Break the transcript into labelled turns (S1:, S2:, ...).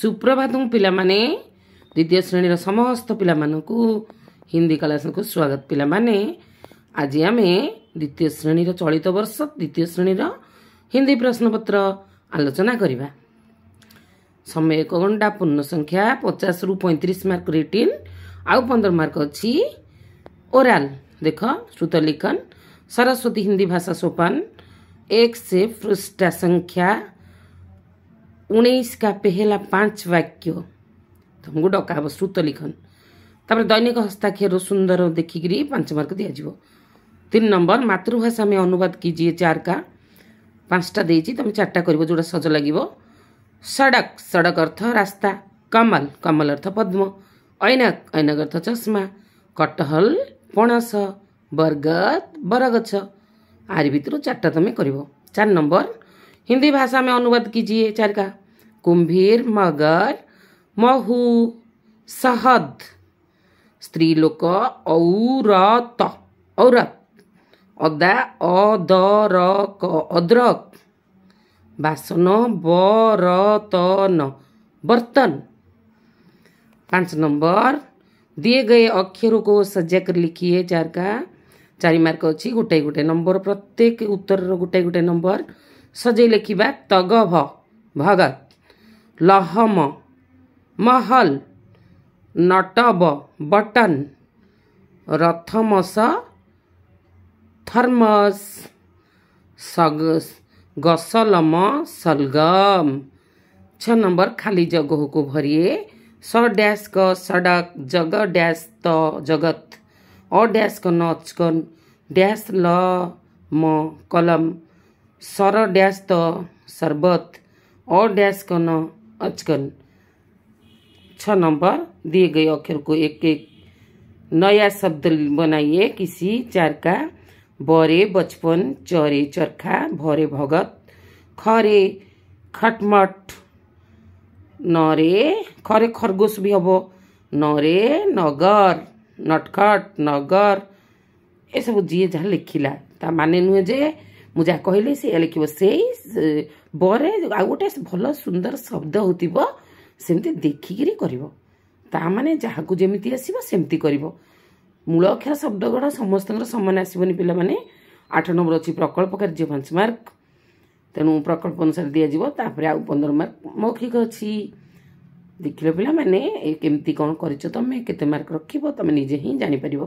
S1: सुप्रभात पिला श्रेणी श्रेणीर समस्त हिंदी हिन्दी को स्वागत पिलामाने आज आमे द्वितीय श्रेणी चलित वर्ष द्वितीय श्रेणी र हिन्दी प्रश्नपत्र आलोचना समय एक घन्टा संख्या पचास रु पैतिस मार्क रिटिन आउ पन्ध्र मार्क अछि ओराल देखत लेखन सरस्वती हिन्दी भाषा सोपान से पृष्ठ संख्या उन्ेस का पेहेला पाँच वाक्य त अब श्रुत लिखन त दैनिक हस्ताक्षर सुन्दर देखिरी पाँच मार्क दिनु तिन नम्बर मतृभाषा अनुवाद केजिए चारका पाटाइ तारिटा सज लाग सडक सडक अर्थ रास्ता कमल कमल अर्थ पद्म ऐना ऐनक अर्थ चश्मा कटहल पणस बरगत बरगछ आर तमे गरिब चार नम्बर हिन्दी भाषा अनुवाद किजिए चारका कुंभीर मगर महू सहद स्त्री लोक औरत औरत अदा अदरक अदरक बासन बरतन बर्तन पांच नंबर दिए गए अक्षर को सजा कर लिखिए चार का चार मार्क अच्छी गोटे गोटे नंबर प्रत्येक उत्तर गोटे गोटे नंबर सजे लिखा तगभ भगत लहम महल नटब बटन रथमस थर्मस सग गसलम सलगम छ नंबर खाली जगह को भरिए स डैश क सड़क जग डैश त जगत अ डैश क नच क डैश ल म कलम सर डैश त शरबत अ डैश क न आजकल छ नंबर दिए गए अक्षर को एक एक नया शब्द बनाइए किसी चार का बरे बचपन चरे चरखा भरे भगत खरे खटमट नरे खरे खरगोश भी हम नरे नगर नटखट नगर ଏସବୁ जी ଯାହା ଲେଖିଲା ତା ମାନେ ନୁହେଁ ଯେ ମୁଁ ଯାହା କହିଲି ସେଇଆ ଲେଖିବ ସେଇ ବରେ ଆଉ ଗୋଟେ ଭଲ ସୁନ୍ଦର ଶବ୍ଦ ହେଉଥିବ ସେମିତି ଦେଖିକିରି କରିବ ତା'ମାନେ ଯାହାକୁ ଯେମିତି ଆସିବ ସେମିତି କରିବ ମୂଳ ଅକ୍ଷର ଶବ୍ଦଗୁଡ଼ା ସମସ୍ତଙ୍କର ସମାନ ଆସିବନି ପିଲାମାନେ ଆଠ ନମ୍ବର ଅଛି ପ୍ରକଳ୍ପ କାର୍ଯ୍ୟ ପାଞ୍ଚ ମାର୍କ ତେଣୁ ପ୍ରକଳ୍ପ ଅନୁସାରେ ଦିଆଯିବ ତାପରେ ଆଉ ପନ୍ଦର ମାର୍କ ମୌଖିକ ଅଛି ଦେଖିଲ ପିଲାମାନେ କେମିତି କ'ଣ କରିଛ ତୁମେ କେତେ ମାର୍କ ରଖିବ ତୁମେ ନିଜେ ହିଁ ଜାଣିପାରିବ